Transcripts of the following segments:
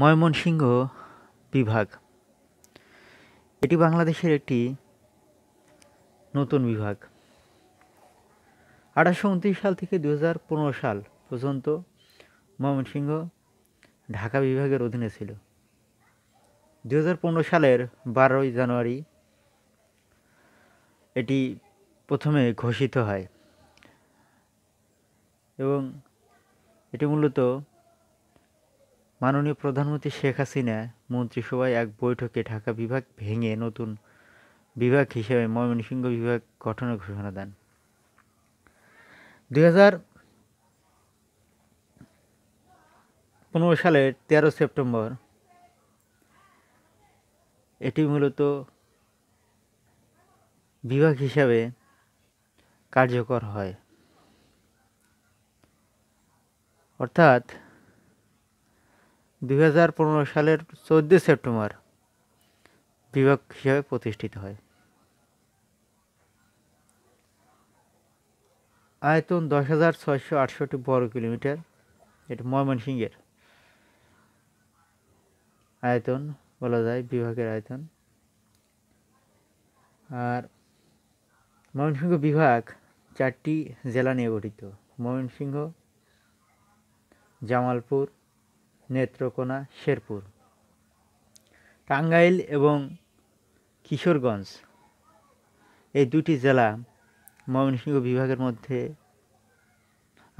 ময়মনসিংহ বিভাগ এটি বাংলাদেশের একটি নতুন বিভাগ আঠারোশো উনত্রিশ সাল থেকে দু সাল পর্যন্ত ময়মনসিংহ ঢাকা বিভাগের অধীনে ছিল দু সালের বারোই জানুয়ারি এটি প্রথমে ঘোষিত হয় এবং এটি মূলত মাননীয় প্রধানমন্ত্রী শেখ হাসিনা মন্ত্রিসভায় এক বৈঠকে ঢাকা বিভাগ ভেঙে নতুন বিভাগ হিসেবে ময়মনসিংহ বিভাগ গঠনের ঘোষণা দেন দুই পনেরো সালের ১৩ সেপ্টেম্বর এটি মূলত বিভাগ হিসাবে কার্যকর হয় অর্থাৎ দুই সালের চোদ্দোই সেপ্টেম্বর বিভাগ হিসাবে প্রতিষ্ঠিত হয় আয়তন দশ হাজার ছয়শো আটষট্টি বর্গ কিলোমিটার এটা ময়মনসিংহের আয়তন বলা যায় বিভাগের আয়তন আর ময়মনসিংহ বিভাগ চারটি জেলা নিয়ে গঠিত ময়মনসিংহ জামালপুর নেত্রকোনা শেরপুর টাঙ্গাইল এবং কিশোরগঞ্জ এই দুটি জেলা ময়মনসিংহ বিভাগের মধ্যে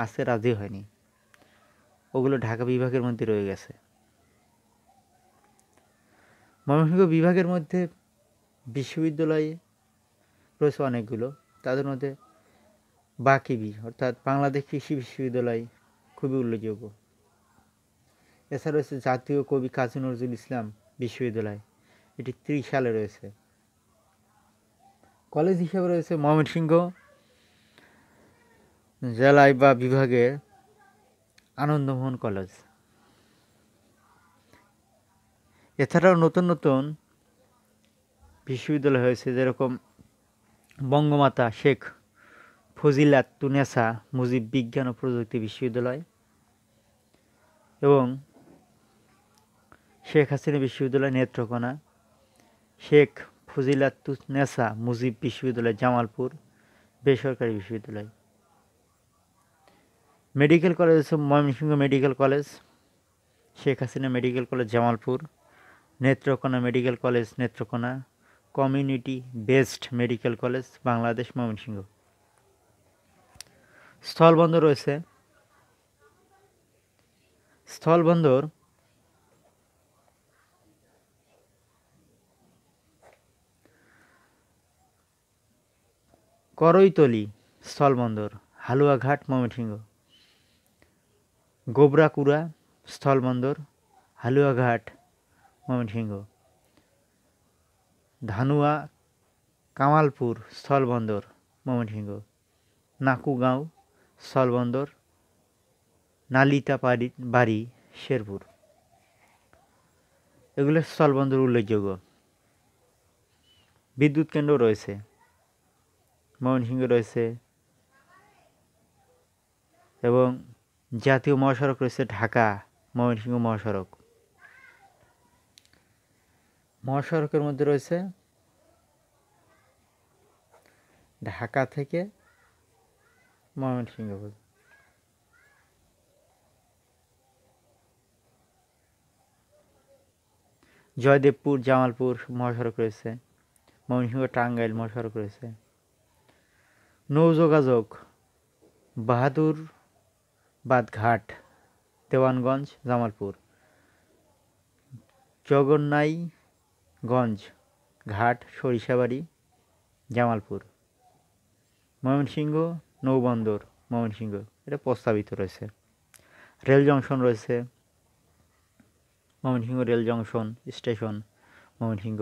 আসতে রাজি হয়নি ওগুলো ঢাকা বিভাগের মধ্যে রয়ে গেছে ময়মনসিংহ বিভাগের মধ্যে বিশ্ববিদ্যালয়ে রয়েছে অনেকগুলো তাদের মধ্যে বাকিবি অর্থাৎ বাংলাদেশ কৃষি বিশ্ববিদ্যালয় খুবই উল্লেখযোগ্য এছাড়া রয়েছে জাতীয় কবি কাজী নজরুল ইসলাম বিশ্ববিদ্যালয় এটি ত্রিশ সালে রয়েছে কলেজ হিসাবে রয়েছে ময়মনসিংহ জেলায় বা বিভাগের আনন্দমোহন কলেজ এছাড়াও নতুন নতুন বিশ্ববিদ্যালয় হয়েছে যেরকম বঙ্গমাতা শেখ ফজিলাত তুনেসা মুজিব বিজ্ঞান ও প্রযুক্তি বিশ্ববিদ্যালয় এবং শেখ হাসিনা বিশ্ববিদ্যালয় নেত্রকোনা শেখ ফজিলাতুনেসা মুজিব বিশ্ববিদ্যালয় জামালপুর বেসরকারি বিশ্ববিদ্যালয় মেডিকেল কলেজ হচ্ছে Mymensingh medical college Sheikh Hasina medical college Jamalpur Netrokona medical college Netrokona community based medical college Bangladesh Mymensingh স্থলবন্দর রয়েছে স্থলবন্দর করৈতলি স্থলবন্দর হালুয়াঘাট ময়মনসিংহ গোবরাকুড়া স্থলবন্দর হালুয়াঘাট ময়মনসিংহ ধানুয়া কামালপুর স্থলবন্দর ময়মনসিংহ নাকুগাঁও স্থলবন্দর নালিতা বাড়ি শেরপুর এগুলো স্থলবন্দর উল্লেখযোগ্য বিদ্যুৎ কেন্দ্র রয়েছে ময়মনসিংহ রয়েছে এবং জাতীয় মহাসড়ক রয়েছে ঢাকা ময়মনসিংহ মহাসড়ক মহাসড়কের মধ্যে রয়েছে ঢাকা থেকে ময়মনসিংহ জয়দেবপুর জামালপুর মহাসড়ক রয়েছে ময়মনসিংহ টাঙ্গাইল মহাসড়ক রয়েছে নৌযোগাযোগ বাহাদুর বাদঘাট দেওয়ানগঞ্জ জামালপুর জগন্নাইগঞ্জ ঘাট সরিষাবাড়ি জামালপুর ময়মনসিংহ নৌবন্দর ময়মনসিংহ এটা প্রস্তাবিত রয়েছে রেল জংশন রয়েছে Mymensingh rail junction station Mymensingh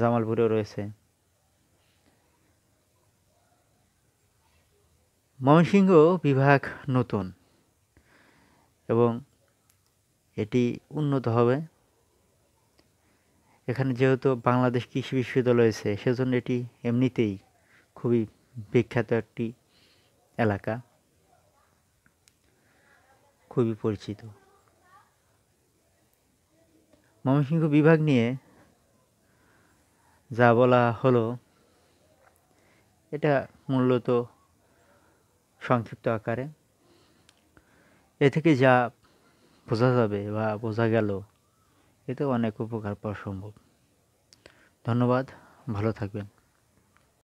জামালপুরেও রয়েছে ময়মনসিংহ বিভাগ নতুন এবং এটি উন্নত হবে এখানে যেহেতু বাংলাদেশ কৃষি বিশ্ববিদ্যালয় রয়েছে সেজন্য এটি এমনিতেই খুবই বিখ্যাত একটি এলাকা খুবই পরিচিত ময়মনসিংহ বিভাগ নিয়ে যা বলা হলো এটা মূলত সংক্ষিপ্ত আকারে এ থেকে যা বোঝা যাবে বা বোঝা গেল এতে অনেক উপকার পাওয়া সম্ভব ধন্যবাদ ভালো থাকবেন